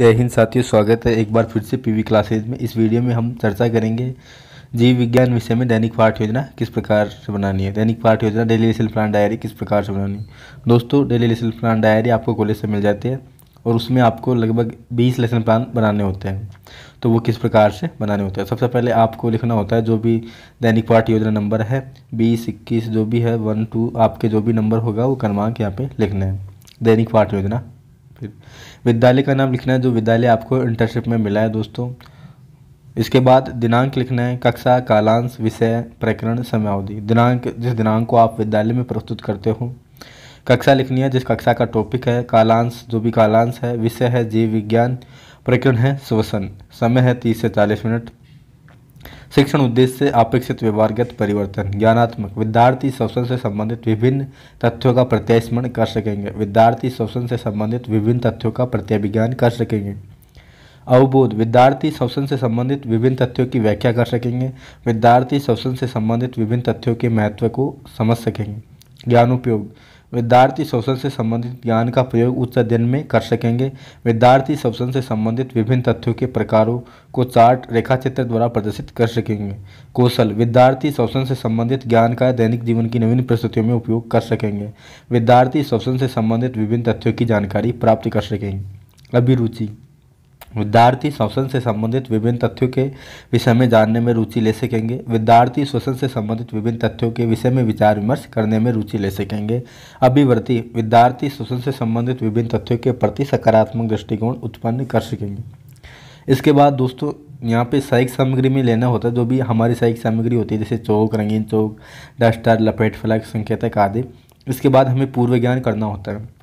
जय हिंद साथियों स्वागत है एक बार फिर से पीवी क्लासेज में इस वीडियो में हम चर्चा करेंगे जीव विज्ञान विषय में दैनिक पाठ योजना किस प्रकार से बनानी है दैनिक पाठ योजना डेली लेसन प्लान डायरी किस प्रकार से बनानी है दोस्तों डेली लेसन प्लान डायरी आपको कॉलेज से मिल जाती है और उसमें आपको लगभग बीस लेसन प्लान बनाने होते हैं तो वो किस प्रकार से बनाने होते हैं सबसे पहले आपको लिखना होता है जो भी दैनिक पाठ योजना नंबर है बीस इक्कीस जो भी है वन टू आपके जो भी नंबर होगा वो क्रमांक यहाँ पर लिखना है दैनिक पाठ योजना फिर विद्यालय का नाम लिखना है जो विद्यालय आपको इंटर्नशिप में मिला है दोस्तों इसके बाद दिनांक लिखना है कक्षा कालांश विषय प्रकरण समयावधि दिनांक जिस दिनांक को आप विद्यालय में प्रस्तुत करते हो कक्षा लिखनी है जिस कक्षा का टॉपिक है कालांश जो भी कालांश है विषय है जीव विज्ञान प्रकरण है श्वसन समय है तीस से चालीस मिनट शिक्षण उद्देश्य से अपेक्षित व्यवहारगत परिवर्तन ज्ञानात्मक विद्यार्थी शोषण से संबंधित विभिन्न तथ्यों का प्रत्यास्मरण कर सकेंगे विद्यार्थी शोषण से संबंधित विभिन्न तथ्यों का प्रत्याभिज्ञान कर सकेंगे अवबोध विद्यार्थी शोषण से संबंधित विभिन्न तथ्यों की व्याख्या कर सकेंगे विद्यार्थी शोषण से संबंधित विभिन्न तथ्यों के महत्व को समझ सकेंगे ज्ञानोपयोग विद्यार्थी शोषण से संबंधित ज्ञान का प्रयोग उच्च अध्ययन में कर सकेंगे विद्यार्थी शोषण से संबंधित विभिन्न तथ्यों के प्रकारों को चार्ट रेखा चित्र द्वारा प्रदर्शित कर सकेंगे कौशल विद्यार्थी शोषण से संबंधित ज्ञान का दैनिक जीवन की नवीन प्रस्तुतियों में उपयोग कर सकेंगे विद्यार्थी शोषण से संबंधित विभिन्न तथ्यों की जानकारी प्राप्त कर सकेंगे अभिरुचि विद्यार्थी श्वसन से संबंधित विभिन्न तथ्यों के विषय में जानने में रुचि ले सकेंगे विद्यार्थी श्वसन से संबंधित विभिन्न तथ्यों के विषय में विचार विमर्श करने में रुचि ले सकेंगे अभिवृत्ति विद्यार्थी श्वसन से संबंधित विभिन्न तथ्यों के प्रति सकारात्मक दृष्टिकोण उत्पन्न कर सकेंगे इसके बाद दोस्तों यहाँ पे सहायक सामग्री में लेना होता है जो भी हमारी सहायक सामग्री होती है जैसे चौक रंगीन चौक डस्टर लपेट फ्लैक संकेतक आदि इसके बाद हमें पूर्व ज्ञान करना होता है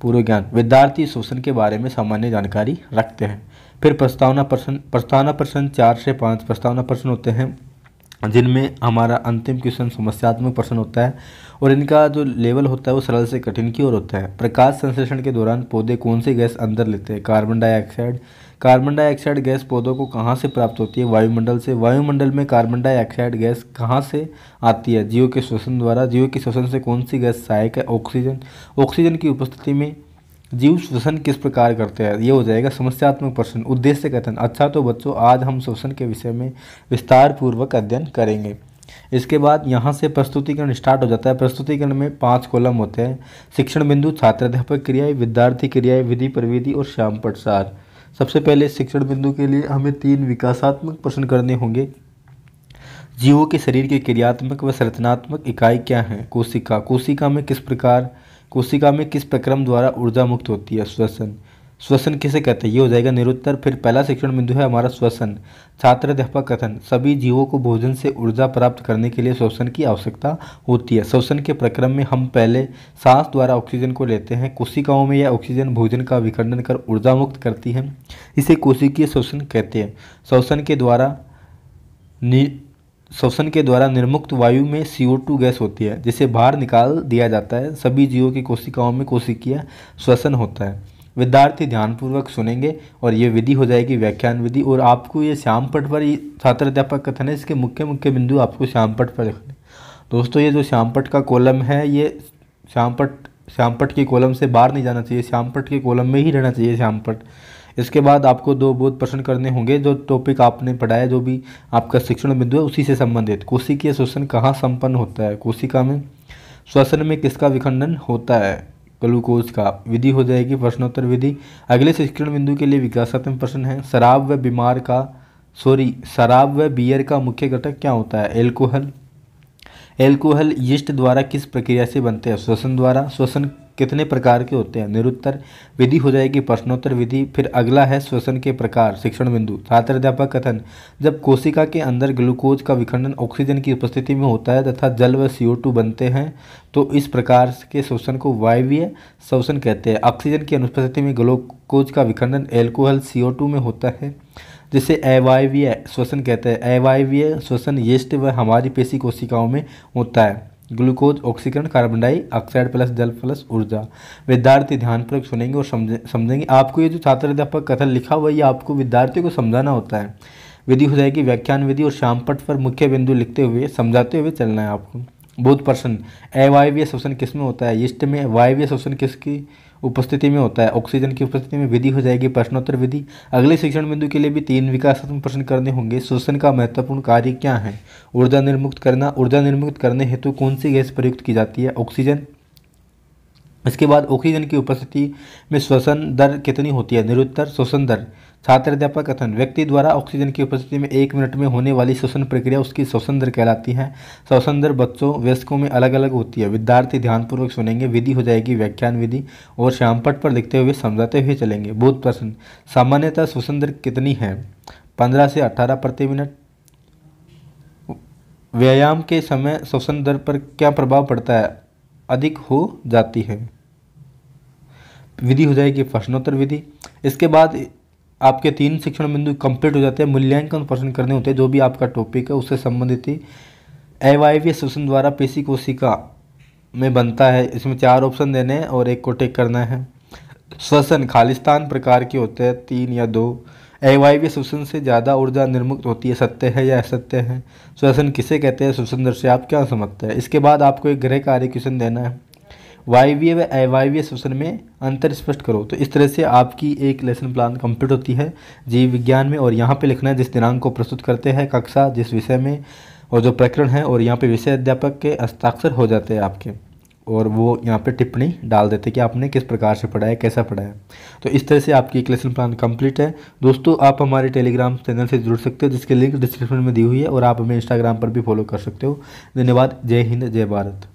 पूर्व ज्ञान विद्यार्थी शोषण के बारे में सामान्य जानकारी रखते हैं फिर प्रस्तावना प्रश्न प्रस्तावना प्रश्न चार से पाँच प्रस्तावना प्रश्न होते हैं जिनमें हमारा अंतिम क्वेश्चन समस्यात्मक प्रश्न होता है और इनका जो लेवल होता है वो सरल से कठिन की ओर होता है प्रकाश संश्लेषण के दौरान पौधे कौन सी गैस अंदर लेते हैं carbon dioxide carbon dioxide gas पौधों को कहाँ से प्राप्त होती है वायुमंडल से वायुमंडल में कार्बन डाइऑक्साइड गैस कहाँ से आती है जीव के श्वसन द्वारा जीव के श्वसन से कौन सी गैस सहायक है ऑक्सीजन ऑक्सीजन की उपस्थिति में जीव श्वसन किस प्रकार करते हैं ये हो जाएगा समस्यात्मक प्रश्न उद्देश्य कथन अच्छा तो बच्चों आज हम श्वसन के विषय में विस्तार पूर्वक अध्ययन करेंगे इसके बाद यहाँ से प्रस्तुतिकरण स्टार्ट हो जाता है प्रस्तुतिकरण में पांच कॉलम होते हैं शिक्षण बिंदु छात्राध्यापक क्रियाएं विद्यार्थी क्रियाएं विधि प्रविधि और श्याम प्रसार सबसे पहले शिक्षण बिंदु के लिए हमें तीन विकासात्मक प्रश्न करने होंगे जीवों के शरीर के क्रियात्मक व संरचनात्मक इकाई क्या है कोशिका कोशिका में किस प्रकार कोशिका में किस प्रक्रम द्वारा ऊर्जा मुक्त होती है श्वसन श्वसन किसे कहते हैं ये हो जाएगा निरुत्तर फिर पहला शिक्षण बिंदु है हमारा श्वसन छात्र अध्यापक कथन सभी जीवों को भोजन से ऊर्जा प्राप्त करने के लिए श्वसन की आवश्यकता होती है श्वसन के प्रक्रम में हम पहले सांस द्वारा ऑक्सीजन को लेते हैं कोशिकाओं में यह ऑक्सीजन भोजन का विखंडन कर ऊर्जा मुक्त करती है इसे कोशिकीय श्वसन कहते हैं श्वसन के द्वारा श्वसन के द्वारा निर्मुक्त वायु में सी गैस होती है जिसे बाहर निकाल दिया जाता है सभी जीवों की कोशिकाओं में कोशिकीय श्वसन होता है विद्यार्थी ध्यानपूर्वक सुनेंगे और ये विधि हो जाएगी व्याख्यान विधि और आपको ये श्याम पट पर छात्र अध्यापक कथन है इसके मुख्य मुख्य बिंदु आपको श्याम पट पर रखने दोस्तों ये जो श्याम पट का कॉलम है ये श्याम पट श्याम पट के कॉलम से बाहर नहीं जाना चाहिए श्याम पट के कॉलम में ही रहना चाहिए श्याम पट इसके बाद आपको दो बोध प्रश्न करने होंगे जो टॉपिक आपने पढ़ाया जो भी आपका शिक्षण बिंदु है उसी से संबंधित कोशिकीय श्वसन कहाँ संपन्न होता है कोशिका में श्वसन में किसका विखंडन होता है ग्लूकोज का विधि हो जाएगी प्रश्नोत्तर विधि अगले शिक्षण बिंदु के लिए विकासात्मक प्रश्न है शराब व बीमार का सॉरी शराब व बियर का मुख्य घटक क्या होता है एल्कोहल एल्कोहल यीस्ट द्वारा किस प्रक्रिया से बनते हैं श्वसन द्वारा श्वसन कितने प्रकार के होते हैं निरुत्तर विधि हो जाएगी प्रश्नोत्तर विधि फिर अगला है श्वसन के प्रकार शिक्षण बिंदु छात्र अध्यापक कथन जब कोशिका के अंदर ग्लूकोज का विखंडन ऑक्सीजन की उपस्थिति में होता है तथा जल व सी बनते हैं तो इस प्रकार के श्वसन को वायवीय श्वसन कहते हैं ऑक्सीजन की अनुपस्थिति में ग्लूकोज का विखंडन एल्कोहल सी में होता है जिसे एवायवीय श्वसन कहते हैं एवायवीय श्वसन यष्ट व हमारी पेशी कोशिकाओं में होता है ग्लूकोज ऑक्सीकरण कार्बन डाइऑक्साइड प्लस जल प्लस ऊर्जा विद्यार्थी ध्यानपूर्वक सुनेंगे और समझे समझेंगे आपको ये जो छात्र अध्यापक कथन लिखा हुआ है ये आपको विद्यार्थियों को समझाना होता है विधि हो जाएगी व्याख्यान विधि और पट पर मुख्य बिंदु लिखते हुए समझाते हुए चलना है आपको बहुत प्रश्न अवायवीय श्वसन किस में होता है यीस्ट में वायव्य श्वसन किसकी उपस्थिति में होता है ऑक्सीजन की उपस्थिति में विधि हो जाएगी प्रश्नोत्तर विधि अगले शिक्षण बिंदु के लिए भी तीन विकासात्मक प्रश्न करने होंगे श्वसन का महत्वपूर्ण कार्य क्या है ऊर्जा निर्मुक्त करना ऊर्जा निर्मुक्त करने हेतु कौन सी गैस प्रयुक्त की जाती है ऑक्सीजन इसके बाद ऑक्सीजन की उपस्थिति में श्वसन दर कितनी होती है निरुत्तर श्वसन दर छात्र अध्यापक कथन व्यक्ति द्वारा ऑक्सीजन की उपस्थिति में एक मिनट में होने वाली श्वसन प्रक्रिया उसकी श्वसन दर कहलाती है श्वसन दर बच्चों वयस्कों में अलग अलग होती है विद्यार्थी ध्यानपूर्वक सुनेंगे विधि हो जाएगी व्याख्यान विधि और श्यामपट पर लिखते हुए समझाते हुए चलेंगे बहुत प्रश्न सामान्यतः श्वसन दर कितनी है पंद्रह से अठारह प्रति मिनट व्यायाम के समय श्वसन दर पर क्या प्रभाव पड़ता है अधिक हो जाती है विधि हो जाएगी प्रश्नोत्तर विधि इसके बाद आपके तीन शिक्षण बिंदु कंप्लीट हो जाते हैं मूल्यांकन प्रश्न करने होते हैं जो भी आपका टॉपिक है उससे संबंधित ही एवाईवी एसोसिएशन द्वारा पेशी कोशिका में बनता है इसमें चार ऑप्शन देने हैं और एक को टेक करना है श्वसन खालिस्तान प्रकार के होते हैं तीन या दो अवायवीय श्वसन से ज़्यादा ऊर्जा निर्मुक्त होती है सत्य है या असत्य है श्वसन किसे कहते हैं श्वसन दृश्य आप क्या समझते हैं इसके बाद आपको एक गृह कार्य क्वेश्चन देना है वायव्य व अवायव्य श्वसन में अंतर स्पष्ट करो तो इस तरह से आपकी एक लेसन प्लान कंप्लीट होती है जीव विज्ञान में और यहाँ पे लिखना है जिस दिनांक को प्रस्तुत करते हैं कक्षा जिस विषय में और जो प्रकरण है और यहाँ पे विषय अध्यापक के हस्ताक्षर हो जाते हैं आपके और वो यहाँ पे टिप्पणी डाल देते कि आपने किस प्रकार से पढ़ाया कैसा पढ़ाया तो इस तरह से आपकी एक लेसन प्लान कंप्लीट है दोस्तों आप हमारे टेलीग्राम चैनल से जुड़ सकते हो जिसके लिंक डिस्क्रिप्शन में दी हुई है और आप हमें इंस्टाग्राम पर भी फॉलो कर सकते हो धन्यवाद जय हिंद जय भारत